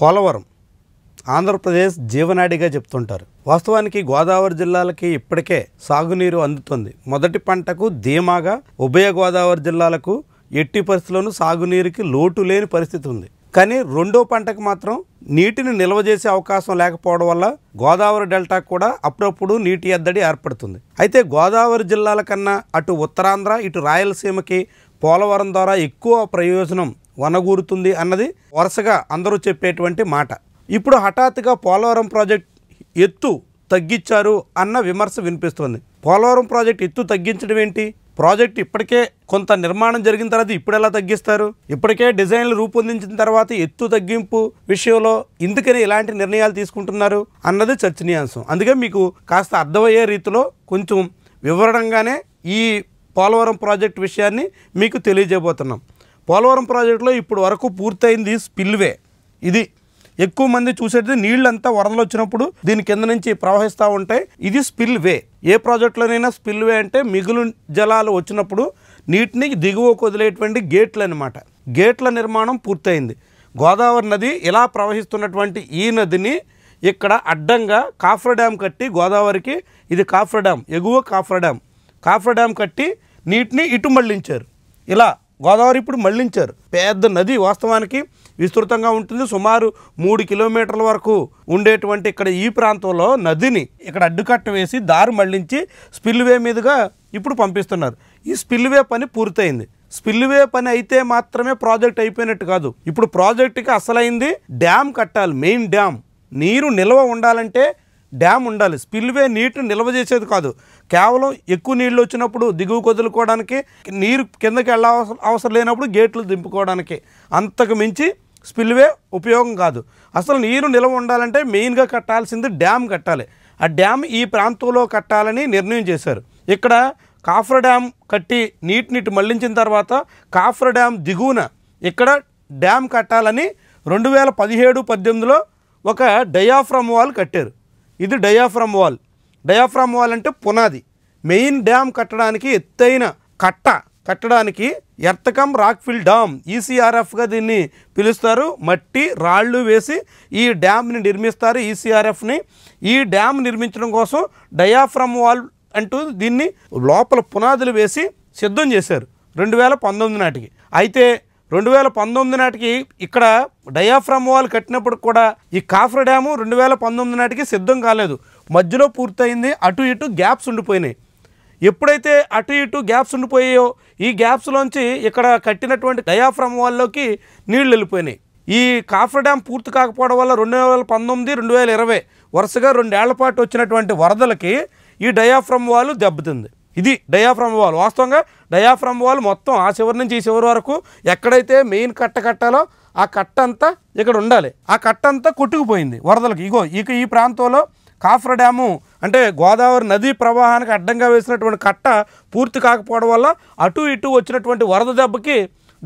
పోలవరం ఆంధ్రప్రదేశ్ జీవనాడిగా చెప్తుంటారు వాస్తవానికి గోదావరి జిల్లాలకి ఇప్పటికే సాగునీరు అందుతుంది మొదటి పంటకు ధీమాగా ఉభయ గోదావరి జిల్లాలకు ఎట్టి పరిస్థితుల్లోనూ సాగునీరుకి లోటు లేని పరిస్థితి ఉంది కానీ రెండో పంటకు మాత్రం నీటిని నిల్వ చేసే అవకాశం లేకపోవడం వల్ల గోదావరి డెల్టా కూడా అప్పుడప్పుడు నీటి ఎద్దడి ఏర్పడుతుంది అయితే గోదావరి జిల్లాల కన్నా అటు ఉత్తరాంధ్ర ఇటు రాయలసీమకి పోలవరం ద్వారా ఎక్కువ ప్రయోజనం వనగూరుతుంది అన్నది వరుసగా అందరూ చెప్పేటువంటి మాట ఇప్పుడు హఠాత్తుగా పోలవరం ప్రాజెక్ట్ ఎత్తు తగ్గించారు అన్న విమర్శ వినిపిస్తుంది పోలవరం ప్రాజెక్ట్ ఎత్తు తగ్గించడం ఏంటి ప్రాజెక్ట్ ఇప్పటికే కొంత నిర్మాణం జరిగిన తర్వాత ఇప్పుడు ఎలా తగ్గిస్తారు ఇప్పటికే డిజైన్లు రూపొందించిన తర్వాత ఎత్తు తగ్గింపు విషయంలో ఎందుకని ఇలాంటి నిర్ణయాలు తీసుకుంటున్నారు అన్నది చర్చనీయాంశం అందుకే మీకు కాస్త అర్థమయ్యే రీతిలో కొంచెం వివరణంగానే ఈ పోలవరం ప్రాజెక్ట్ విషయాన్ని మీకు తెలియజేయబోతున్నాం పోలవరం ప్రాజెక్టులో ఇప్పుడు వరకు పూర్తయింది స్పిల్వే ఇది ఎక్కువ మంది చూసేది నీళ్ళంతా వరదలు వచ్చినప్పుడు దీని కింద నుంచి ప్రవహిస్తూ ఉంటాయి ఇది స్పిల్ వే ఏ ప్రాజెక్టులోనైనా స్పిల్ వే అంటే మిగులు జలాలు వచ్చినప్పుడు నీటిని దిగువ వదిలేటువంటి గేట్లు అనమాట గేట్ల నిర్మాణం పూర్తయింది గోదావరి నది ఇలా ప్రవహిస్తున్నటువంటి ఈ నదిని ఇక్కడ అడ్డంగా కాఫ్ర డ్యామ్ కట్టి గోదావరికి ఇది కాఫ్ర డ్యామ్ ఎగువ కాఫ్ర డ్యామ్ కాఫ్ర డ్యామ్ కట్టి నీటిని ఇటు మళ్ళించారు ఇలా గోదావరి ఇప్పుడు మళ్లించారు పెద్ద నది వాస్తవానికి విస్తృతంగా ఉంటుంది సుమారు మూడు కిలోమీటర్ల వరకు ఉండేటువంటి ఇక్కడ ఈ ప్రాంతంలో నదిని ఇక్కడ అడ్డుకట్ట వేసి దారి మళ్లించి స్పిల్వే మీదుగా ఇప్పుడు పంపిస్తున్నారు ఈ స్పిల్వే పని పూర్తయింది స్పిల్వే పని అయితే మాత్రమే ప్రాజెక్ట్ అయిపోయినట్టు కాదు ఇప్పుడు ప్రాజెక్టుకి అసలైంది డ్యామ్ కట్టాలి మెయిన్ డ్యామ్ నీరు నిల్వ ఉండాలంటే డ్యామ్ ఉండాలి స్పిల్వే నీటిని నిల్వ చేసేది కాదు కేవలం ఎక్కువ నీళ్ళు వచ్చినప్పుడు దిగువ కొదులుకోవడానికి నీరు కిందకి వెళ్ళ అవసరం లేనప్పుడు గేట్లు దింపుకోవడానికి అంతకు మించి స్పిల్వే ఉపయోగం కాదు అసలు నీరు నిల్వ ఉండాలంటే మెయిన్గా కట్టాల్సింది డ్యామ్ కట్టాలి ఆ డ్యామ్ ఈ ప్రాంతంలో కట్టాలని నిర్ణయం చేశారు ఇక్కడ కాఫ్ర డ్యామ్ కట్టి నీటినిటి మళ్లించిన తర్వాత కాఫ్ర డ్యామ్ దిగువన ఇక్కడ డ్యామ్ కట్టాలని రెండు వేల పదిహేడు పద్దెనిమిదిలో ఒక డయాఫ్రమ్ వాల్ కట్టారు ఇది డయాఫ్రమ్ వాల్ డయాఫ్రమ్ వాల్ అంటే పునాది మెయిన్ డ్యామ్ కట్టడానికి ఎత్తైన కట్ట కట్టడానికి ఎర్తకం రాక్ఫిల్ డ్యామ్ ఈసీఆర్ఎఫ్గా e దీన్ని పిలుస్తారు మట్టి రాళ్ళు వేసి ఈ డ్యామ్ని నిర్మిస్తారు ఈసీఆర్ఎఫ్ని e ఈ డ్యామ్ నిర్మించడం కోసం డయాఫ్రమ్ వాల్ అంటూ దీన్ని లోపల పునాదులు వేసి సిద్ధం చేశారు రెండు వేల పంతొమ్మిది నాటికి అయితే రెండు వేల పంతొమ్మిది నాటికి ఇక్కడ డయాఫ్రమ్ వాల్ కట్టినప్పుడు కూడా ఈ కాఫ్ర డ్యాము రెండు వేల పంతొమ్మిది నాటికి సిద్ధం కాలేదు మధ్యలో పూర్తయింది అటు ఇటు గ్యాప్స్ ఉండిపోయినాయి ఎప్పుడైతే అటు ఇటు గ్యాప్స్ ఉండిపోయాయో ఈ గ్యాప్స్లోంచి ఇక్కడ కట్టినటువంటి డయాఫ్రమ్ వాల్లోకి నీళ్లు వెళ్ళిపోయినాయి ఈ కాఫ్ర డ్యామ్ పూర్తి కాకపోవడం వల్ల రెండు వేల పంతొమ్మిది రెండు వేల ఇరవై వరుసగా రెండేళ్ల పాటు వచ్చినటువంటి వరదలకి ఈ డయాఫ్రమ్ వాల్ దెబ్బతింది ఇది డయాఫ్రమ్ వాల్ వాస్తవంగా డయాఫ్రమ్ వాల్ మొత్తం ఆ చివరి నుంచి ఈ చివరి వరకు ఎక్కడైతే మెయిన్ కట్ట కట్టాలో ఆ కట్ట అంతా ఇక్కడ ఉండాలి ఆ కట్ట అంతా కొట్టుకుపోయింది వరదలకు ఇగో ఇక ఈ ప్రాంతంలో కాఫ్ర డ్యాము అంటే గోదావరి నదీ ప్రవాహానికి అడ్డంగా వేసినటువంటి కట్ట పూర్తి కాకపోవడం వల్ల అటు ఇటు వచ్చినటువంటి వరద దెబ్బకి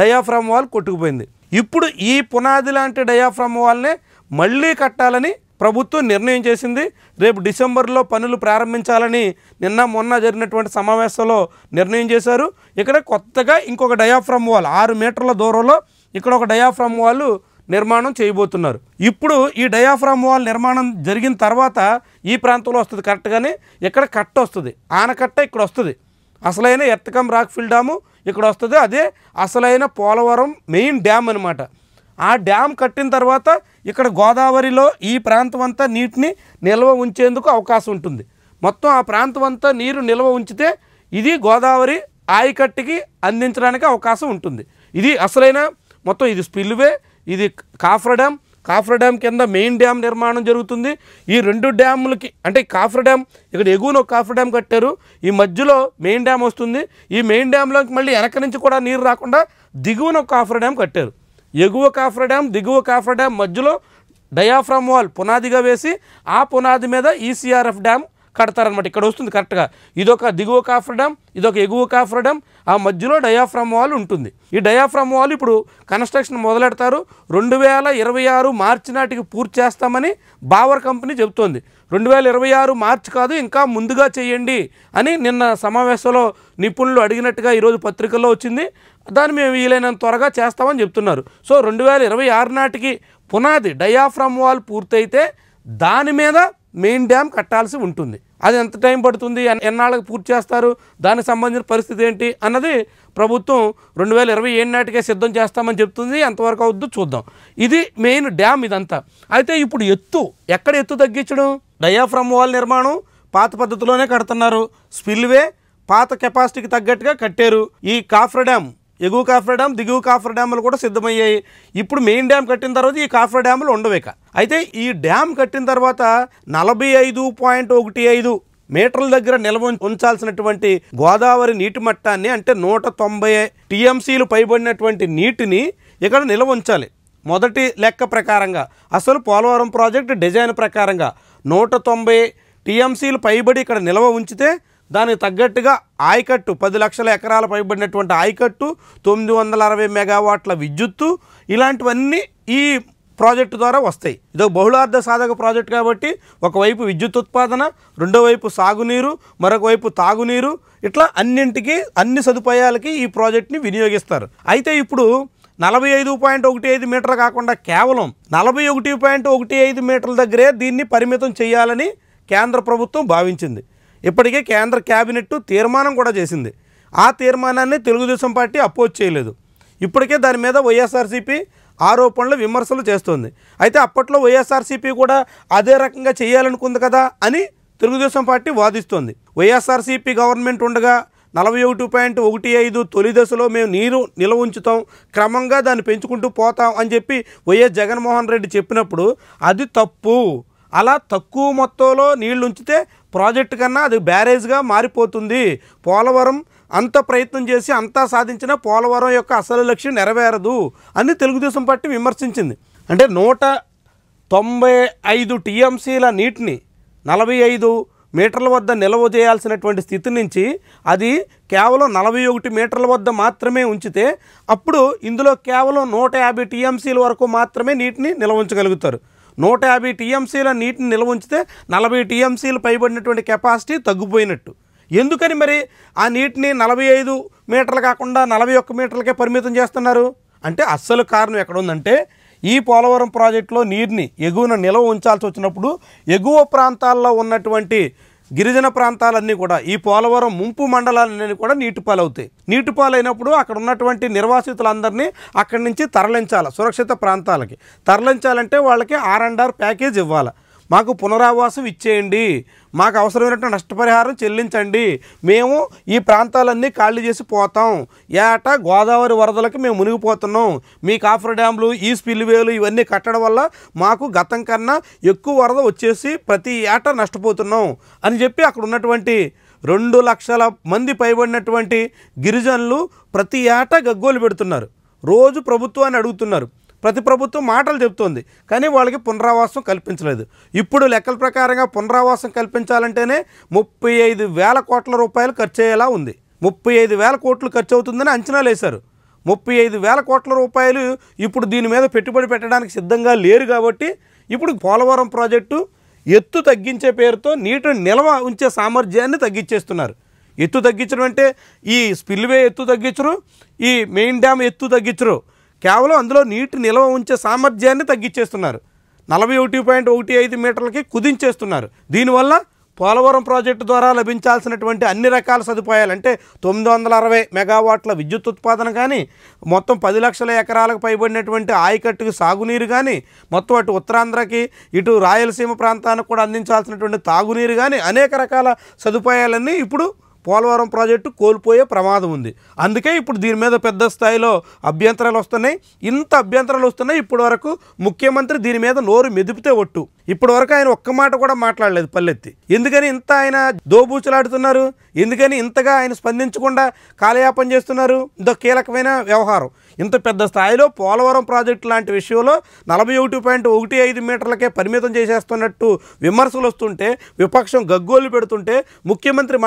డయాఫ్రమ్ వాల్ కొట్టుకుపోయింది ఇప్పుడు ఈ పునాది లాంటి డయాఫ్రమ్ వాల్నే మళ్ళీ కట్టాలని ప్రభుత్వం నిర్ణయం చేసింది రేపు డిసెంబర్లో పనులు ప్రారంభించాలని నిన్న మొన్న జరిగినటువంటి సమావేశంలో నిర్ణయం చేశారు ఇక్కడ కొత్తగా ఇంకొక డయాఫ్రమ్ వాల్ ఆరు మీటర్ల దూరంలో ఇక్కడ ఒక డయాఫ్రమ్ వాళ్ళు నిర్మాణం చేయబోతున్నారు ఇప్పుడు ఈ డయాఫ్రామ్ వాల్ నిర్మాణం జరిగిన తర్వాత ఈ ప్రాంతంలో వస్తుంది కరెక్ట్గానే ఇక్కడ కట్ట వస్తుంది ఆనకట్ట ఇక్కడ వస్తుంది అసలైన ఎత్తకం రాక్ డ్యాము ఇక్కడ వస్తుంది అదే అసలైన పోలవరం మెయిన్ డ్యామ్ అనమాట ఆ డ్యామ్ కట్టిన తర్వాత ఇక్కడ గోదావరిలో ఈ ప్రాంతం అంతా నీటిని నిల్వ ఉంచేందుకు అవకాశం ఉంటుంది మొత్తం ఆ ప్రాంతం అంతా నీరు నిల్వ ఉంచితే ఇది గోదావరి ఆయకట్టికి అందించడానికి అవకాశం ఉంటుంది ఇది అసలైన మొత్తం ఇది స్పిల్వే ఇది కాఫ్ర డ్యామ్ కాఫ్రా డ్యామ్ కింద మెయిన్ డ్యామ్ నిర్మాణం జరుగుతుంది ఈ రెండు డ్యాములకి అంటే కాఫ్ర డ్యామ్ ఇక్కడ ఎగువన ఒక కాఫ్ర డ్యామ్ కట్టారు ఈ మధ్యలో మెయిన్ డ్యామ్ వస్తుంది ఈ మెయిన్ డ్యామ్లోకి మళ్ళీ వెనక నుంచి కూడా నీరు రాకుండా దిగువన ఒక కాఫ్రా డ్యామ్ కట్టారు ఎగువ కాఫ్రా డ్యామ్ దిగువ కాఫ్రా డ్యామ్ మధ్యలో డయాఫ్రామ్ వాల్ పునాదిగా వేసి ఆ పునాది మీద ఈసీఆర్ఎఫ్ e డ్యామ్ కడతారనమాట ఇక్కడ వస్తుంది కరెక్ట్గా ఇదొక దిగువ కాఫ్రా డ్యామ్ ఇదొక ఎగువ కాఫ్రా డ్యామ్ ఆ మధ్యలో డయాఫ్రామ్ వాల్ ఉంటుంది ఈ డయాఫ్రామ్ వాల్ ఇప్పుడు కన్స్ట్రక్షన్ మొదలెడతారు రెండు వేల ఇరవై ఆరు మార్చి నాటికి పూర్తి చేస్తామని బావర్ కంపెనీ చెబుతోంది రెండు వేల ఇరవై ఆరు మార్చి కాదు ఇంకా ముందుగా చేయండి అని నిన్న సమావేశంలో నిపుణులు అడిగినట్టుగా ఈరోజు పత్రికల్లో వచ్చింది దాన్ని మేము వీలైనంత త్వరగా చేస్తామని చెప్తున్నారు సో రెండు వేల ఇరవై ఆరు నాటికి పునాది డయాఫ్రమ్ వాల్ పూర్తయితే దాని మీద మెయిన్ డ్యామ్ కట్టాల్సి ఉంటుంది అది ఎంత టైం పడుతుంది ఎన్నాళ్ళకి పూర్తి చేస్తారు దానికి సంబంధించిన పరిస్థితి ఏంటి అన్నది ప్రభుత్వం రెండు వేల ఇరవై ఏడు నాటికే సిద్ధం చేస్తామని చెప్తుంది ఎంతవరకు అవుద్దో చూద్దాం ఇది మెయిన్ డ్యామ్ ఇదంతా అయితే ఇప్పుడు ఎత్తు ఎక్కడ ఎత్తు తగ్గించడం డయాఫ్రమ్ వాల్ నిర్మాణం పాత పద్ధతిలోనే కడుతున్నారు స్పిల్వే పాత కెపాసిటీకి తగ్గట్టుగా కట్టారు ఈ కాఫ్ర డ్యామ్ ఎగువ కాఫ్రా డ్యామ్ దిగువ కాఫ్రా డ్యాములు కూడా సిద్ధమయ్యాయి ఇప్పుడు మెయిన్ డ్యామ్ కట్టిన తర్వాత ఈ కాఫ్రా డ్యాములు ఉండవేక అయితే ఈ డ్యామ్ కట్టిన తర్వాత నలభై ఐదు పాయింట్ ఒకటి ఐదు మీటర్ల దగ్గర నిల్వ ఉంచాల్సినటువంటి గోదావరి నీటి మట్టాన్ని అంటే నూట తొంభై టీఎంసీలు పైబడినటువంటి నీటిని ఇక్కడ నిల్వ ఉంచాలి మొదటి లెక్క ప్రకారంగా అసలు పోలవరం ప్రాజెక్టు డిజైన్ ప్రకారంగా నూట తొంభై టీఎంసీలు పైబడి ఇక్కడ నిల్వ ఉంచితే దానికి తగ్గట్టుగా ఆయకట్టు పది లక్షల ఎకరాల పైబడినటువంటి ఆయకట్టు తొమ్మిది వందల అరవై మెగావాట్ల విద్యుత్తు ఇలాంటివన్నీ ఈ ప్రాజెక్టు ద్వారా వస్తాయి ఇదో బహుళార్థ సాధక ప్రాజెక్టు కాబట్టి ఒకవైపు విద్యుత్ ఉత్పాదన రెండో వైపు సాగునీరు మరొక వైపు తాగునీరు ఇట్లా అన్నింటికి అన్ని సదుపాయాలకి ఈ ప్రాజెక్ట్ని వినియోగిస్తారు అయితే ఇప్పుడు నలభై ఐదు పాయింట్ ఒకటి ఐదు మీటర్ కాకుండా కేవలం నలభై ఒకటి పాయింట్ ఒకటి ఐదు మీటర్ల దగ్గరే దీన్ని పరిమితం చేయాలని కేంద్ర ప్రభుత్వం భావించింది ఇప్పటికే కేంద్ర క్యాబినెట్ తీర్మానం కూడా చేసింది ఆ తీర్మానాన్ని తెలుగుదేశం పార్టీ అపోజ్ చేయలేదు ఇప్పటికే దాని మీద వైఎస్ఆర్సీపీ ఆరోపణలు విమర్శలు చేస్తుంది అయితే అప్పట్లో వైఎస్ఆర్సీపీ కూడా అదే రకంగా చేయాలనుకుంది కదా అని తెలుగుదేశం పార్టీ వాదిస్తోంది వైఎస్ఆర్సీపీ గవర్నమెంట్ ఉండగా నలభై ఒకటి పాయింట్ ఒకటి ఐదు తొలి దశలో మేము నీరు నిల్వ ఉంచుతాం క్రమంగా దాన్ని పెంచుకుంటూ పోతాం అని చెప్పి వైఎస్ జగన్మోహన్ రెడ్డి చెప్పినప్పుడు అది తప్పు అలా తక్కువ మొత్తంలో నీళ్లు ఉంచితే ప్రాజెక్టు కన్నా అది బ్యారేజ్గా మారిపోతుంది పోలవరం అంత ప్రయత్నం చేసి అంతా సాధించిన పోలవరం యొక్క అసలు లక్ష్యం నెరవేరదు అని తెలుగుదేశం పార్టీ విమర్శించింది అంటే నూట తొంభై ఐదు టీఎంసీల నీటిని నలభై ఐదు మీటర్ల వద్ద నిల్వ చేయాల్సినటువంటి స్థితి నుంచి అది కేవలం నలభై ఒకటి మీటర్ల వద్ద మాత్రమే ఉంచితే అప్పుడు ఇందులో కేవలం నూట యాభై టీఎంసీల వరకు మాత్రమే నీటిని నిల్వ ఉంచగలుగుతారు నూట యాభై టీఎంసీల నీటిని నిల్వ ఉంచితే నలభై టీఎంసీలు పైబడినటువంటి కెపాసిటీ తగ్గిపోయినట్టు ఎందుకని మరి ఆ నీటిని నలభై ఐదు మీటర్లు కాకుండా నలభై ఒక్క మీటర్లకే పరిమితం చేస్తున్నారు అంటే అస్సలు కారణం ఎక్కడ ఉందంటే ఈ పోలవరం ప్రాజెక్టులో నీటిని ఎగువన నిల్వ ఉంచాల్సి వచ్చినప్పుడు ఎగువ ప్రాంతాల్లో ఉన్నటువంటి గిరిజన ప్రాంతాలన్నీ కూడా ఈ పోలవరం ముంపు మండలాలన్నీ కూడా నీటిపాలవుతాయి నీటిపాలైనప్పుడు అక్కడ ఉన్నటువంటి నిర్వాసితులందరినీ అక్కడి నుంచి తరలించాలి సురక్షిత ప్రాంతాలకి తరలించాలంటే వాళ్ళకి ఆర్ అండ్ ఆర్ ప్యాకేజ్ ఇవ్వాలి మాకు పునరావాసం ఇచ్చేయండి మాకు అవసరమైనటువంటి నష్టపరిహారం చెల్లించండి మేము ఈ ప్రాంతాలన్నీ ఖాళీ చేసి పోతాం ఏట గోదావరి వరదలకు మేము మునిగిపోతున్నాం మీ కాఫర్ డ్యామ్లు ఈ స్పిల్వేలు ఇవన్నీ కట్టడం వల్ల మాకు గతం కన్నా ఎక్కువ వరద వచ్చేసి ప్రతి ఏట నష్టపోతున్నాం అని చెప్పి అక్కడ ఉన్నటువంటి రెండు లక్షల మంది పైబడినటువంటి గిరిజనులు ప్రతి ఏటా గగ్గోలు పెడుతున్నారు రోజు ప్రభుత్వాన్ని అడుగుతున్నారు ప్రతి ప్రభుత్వం మాటలు చెబుతోంది కానీ వాళ్ళకి పునరావాసం కల్పించలేదు ఇప్పుడు లెక్కల ప్రకారంగా పునరావాసం కల్పించాలంటేనే ముప్పై ఐదు వేల కోట్ల రూపాయలు ఖర్చు అయ్యేలా ఉంది ముప్పై ఐదు వేల కోట్లు ఖర్చు అవుతుందని అంచనా వేశారు ముప్పై ఐదు వేల కోట్ల రూపాయలు ఇప్పుడు దీని మీద పెట్టుబడి పెట్టడానికి సిద్ధంగా లేరు కాబట్టి ఇప్పుడు పోలవరం ప్రాజెక్టు ఎత్తు తగ్గించే పేరుతో నీటిని నిల్వ ఉంచే సామర్థ్యాన్ని తగ్గించేస్తున్నారు ఎత్తు తగ్గించడం అంటే ఈ స్పిల్వే ఎత్తు తగ్గించరు ఈ మెయిన్ డ్యామ్ ఎత్తు తగ్గించరు కేవలం అందులో నీటి నిల్వ ఉంచే సామర్థ్యాన్ని తగ్గించేస్తున్నారు నలభై ఒకటి పాయింట్ ఒకటి ఐదు మీటర్లకి కుదించేస్తున్నారు దీనివల్ల పోలవరం ప్రాజెక్టు ద్వారా లభించాల్సినటువంటి అన్ని రకాల సదుపాయాలు అంటే తొమ్మిది వందల అరవై మెగావాట్ల విద్యుత్ ఉత్పాదన కానీ మొత్తం పది లక్షల ఎకరాలకు పైబడినటువంటి ఆయకట్టుకు సాగునీరు కానీ మొత్తం అటు ఉత్తరాంధ్రకి ఇటు రాయలసీమ ప్రాంతానికి కూడా అందించాల్సినటువంటి తాగునీరు కానీ అనేక రకాల సదుపాయాలన్నీ ఇప్పుడు పోలవరం ప్రాజెక్టు కోల్పోయే ప్రమాదం ఉంది అందుకే ఇప్పుడు దీని మీద పెద్ద స్థాయిలో అభ్యంతరాలు వస్తున్నాయి ఇంత అభ్యంతరాలు వస్తున్నాయి ఇప్పటి వరకు ముఖ్యమంత్రి దీని మీద నోరు మెదిపితే ఒట్టు ఇప్పటి వరకు ఆయన ఒక్క మాట కూడా మాట్లాడలేదు పల్లెత్తి ఎందుకని ఇంత ఆయన దోబూచులాడుతున్నారు ఎందుకని ఇంతగా ఆయన స్పందించకుండా కాలయాపన చేస్తున్నారు ఇంత కీలకమైన వ్యవహారం ఇంత పెద్ద స్థాయిలో పోలవరం ప్రాజెక్టు లాంటి విషయంలో నలభై ఒకటి పాయింట్ ఒకటి ఐదు మీటర్లకే పరిమితం చేసేస్తున్నట్టు విమర్శలు వస్తుంటే విపక్షం గగ్గోలు పెడుతుంటే ముఖ్యమంత్రి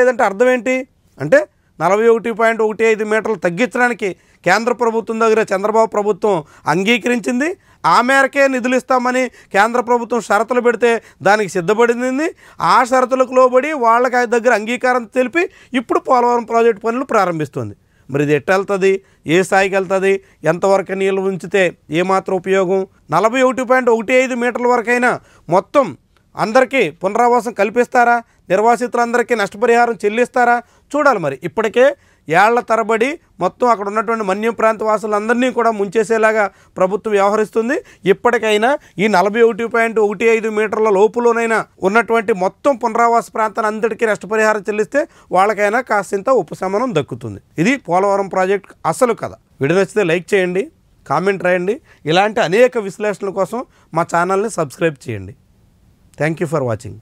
లేదంటే అర్థం ఏంటి అంటే నలభై ఒకటి పాయింట్ ఒకటి ఐదు మీటర్లు తగ్గించడానికి కేంద్ర ప్రభుత్వం దగ్గర చంద్రబాబు ప్రభుత్వం అంగీకరించింది ఆ మేరకే నిధులు ఇస్తామని కేంద్ర ప్రభుత్వం షరతులు పెడితే దానికి సిద్ధపడింది ఆ షరతులకు లోబడి వాళ్ళకి దగ్గర అంగీకారం తెలిపి ఇప్పుడు పోలవరం ప్రాజెక్టు పనులు ప్రారంభిస్తుంది మరి ఇది ఎట్టెళ్తుంది ఏ స్థాయికి వెళ్తుంది ఎంతవరకు నీళ్ళు ఉంచితే ఏమాత్రం ఉపయోగం నలభై ఒకటి పాయింట్ ఒకటి ఐదు మీటర్ల వరకైనా మొత్తం అందరికీ పునరావాసం కల్పిస్తారా నిర్వాసితులందరికీ నష్టపరిహారం చెల్లిస్తారా చూడాలి మరి ఇప్పటికే ఏళ్ల తరబడి మొత్తం అక్కడ ఉన్నటువంటి మన్యం ప్రాంత వాసులందరినీ కూడా ముంచేసేలాగా ప్రభుత్వం వ్యవహరిస్తుంది ఇప్పటికైనా ఈ నలభై ఒకటి పాయింట్ ఒకటి ఐదు మీటర్ల లోపులోనైనా ఉన్నటువంటి మొత్తం పునరావాస ప్రాంతాన్ని అందరికీ నష్టపరిహారం చెల్లిస్తే వాళ్ళకైనా కాస్తంత ఉపశమనం దక్కుతుంది ఇది పోలవరం ప్రాజెక్ట్ అసలు కథ విడదొచ్చితే లైక్ చేయండి కామెంట్ రాయండి ఇలాంటి అనేక విశ్లేషణల కోసం మా ఛానల్ని సబ్స్క్రైబ్ చేయండి థ్యాంక్ యూ ఫర్ వాచింగ్